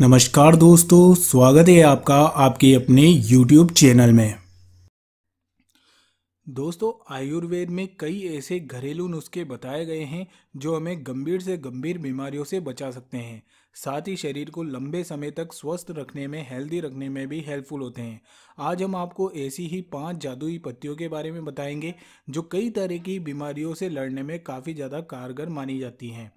नमस्कार दोस्तों स्वागत है आपका आपके अपने YouTube चैनल में दोस्तों आयुर्वेद में कई ऐसे घरेलू नुस्खे बताए गए हैं जो हमें गंभीर से गंभीर बीमारियों से बचा सकते हैं साथ ही शरीर को लंबे समय तक स्वस्थ रखने में हेल्दी रखने में भी हेल्पफुल होते हैं आज हम आपको ऐसी ही पांच जादुई पत्तियों के बारे में बताएंगे जो कई तरह की बीमारियों से लड़ने में काफ़ी ज़्यादा कारगर मानी जाती हैं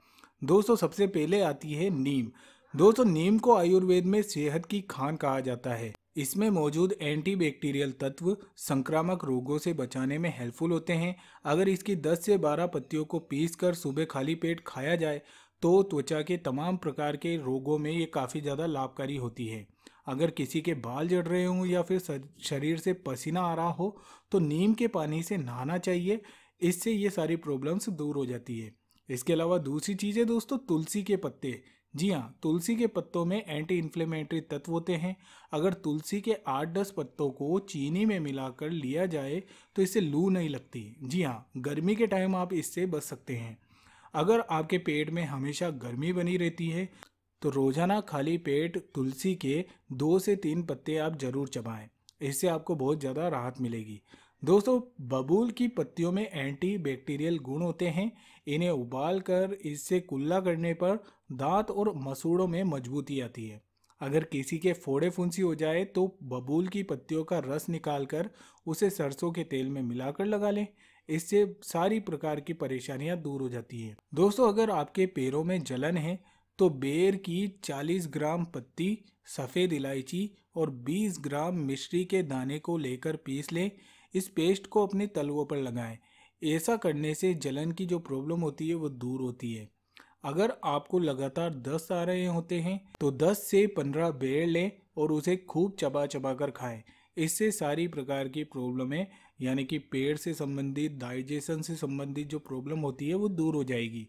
दोस्तों सबसे पहले आती है नीम दोस्तों नीम को आयुर्वेद में सेहत की खान कहा जाता है इसमें मौजूद एंटीबैक्टीरियल तत्व संक्रामक रोगों से बचाने में हेल्पफुल होते हैं अगर इसकी 10 से 12 पत्तियों को पीसकर सुबह खाली पेट खाया जाए तो त्वचा के तमाम प्रकार के रोगों में ये काफ़ी ज़्यादा लाभकारी होती है अगर किसी के बाल जड़ रहे हों या फिर शरीर से पसीना आ रहा हो तो नीम के पानी से नहाना चाहिए इससे ये सारी प्रॉब्लम्स दूर हो जाती है इसके अलावा दूसरी चीज़ है दोस्तों तुलसी के पत्ते जी हाँ तुलसी के पत्तों में एंटी इन्फ्लेमेटरी तत्व होते हैं अगर तुलसी के आठ दस पत्तों को चीनी में मिलाकर लिया जाए तो इससे लू नहीं लगती जी हाँ गर्मी के टाइम आप इससे बच सकते हैं अगर आपके पेट में हमेशा गर्मी बनी रहती है तो रोज़ाना खाली पेट तुलसी के दो से तीन पत्ते आप ज़रूर चबाएं इससे आपको बहुत ज़्यादा राहत मिलेगी दोस्तों बबूल की पत्तियों में एंटी बैक्टीरियल गुण होते हैं इन्हें उबाल कर इससे कुल्ला करने पर दांत और मसूड़ों में मजबूती आती है अगर किसी के फोड़े फुंसी हो जाए तो बबूल की पत्तियों का रस निकाल कर उसे सरसों के तेल में मिलाकर लगा लें इससे सारी प्रकार की परेशानियां दूर हो जाती हैं दोस्तों अगर आपके पैरों में जलन है तो बेर की 40 ग्राम पत्ती सफ़ेद इलायची और 20 ग्राम मिश्री के दाने को लेकर पीस लें इस पेस्ट को अपने तलवों पर लगाएं ऐसा करने से जलन की जो प्रॉब्लम होती है वो दूर होती है अगर आपको लगातार दस्त आ रहे होते हैं तो दस से पंद्रह बेर लें और उसे खूब चबा चबा कर खाएं इससे सारी प्रकार की प्रॉब्लमें यानी कि पेट से संबंधित डाइजेशन से संबंधित जो प्रॉब्लम होती है वो दूर हो जाएगी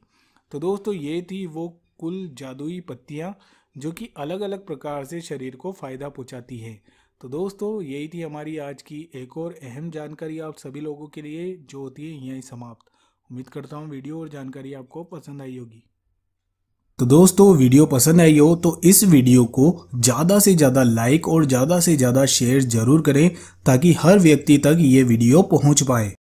तो दोस्तों ये थी वो कुल जादुई पत्तियाँ जो कि अलग अलग प्रकार से शरीर को फ़ायदा पहुँचाती है तो दोस्तों यही थी हमारी आज की एक और अहम जानकारी आप सभी लोगों के लिए जो होती है यहीं समाप्त उम्मीद करता हूँ वीडियो और जानकारी आपको पसंद आई होगी तो दोस्तों वीडियो पसंद आई हो तो इस वीडियो को ज़्यादा से ज़्यादा लाइक और ज़्यादा से ज़्यादा शेयर जरूर करें ताकि हर व्यक्ति तक ये वीडियो पहुँच पाए